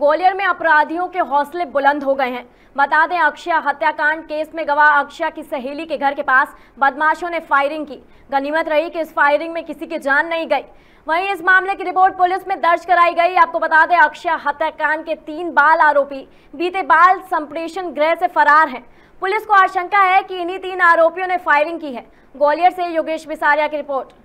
ग्वालियर में अपराधियों के हौसले बुलंद हो गए हैं बता दें अक्षय हत्याकांड केस में गवाह अक्षय की सहेली के घर के पास बदमाशों ने फायरिंग की गनीमत रही कि इस फायरिंग में किसी की जान नहीं गई वहीं इस मामले की रिपोर्ट पुलिस में दर्ज कराई गई आपको बता दें अक्षय हत्याकांड के तीन बाल आरोपी बीते बाल संप्रेषण गृह से फरार हैं पुलिस को आशंका है कि इन्हीं तीन आरोपियों ने फायरिंग की है ग्वालियर से योगेश बिसारिया की रिपोर्ट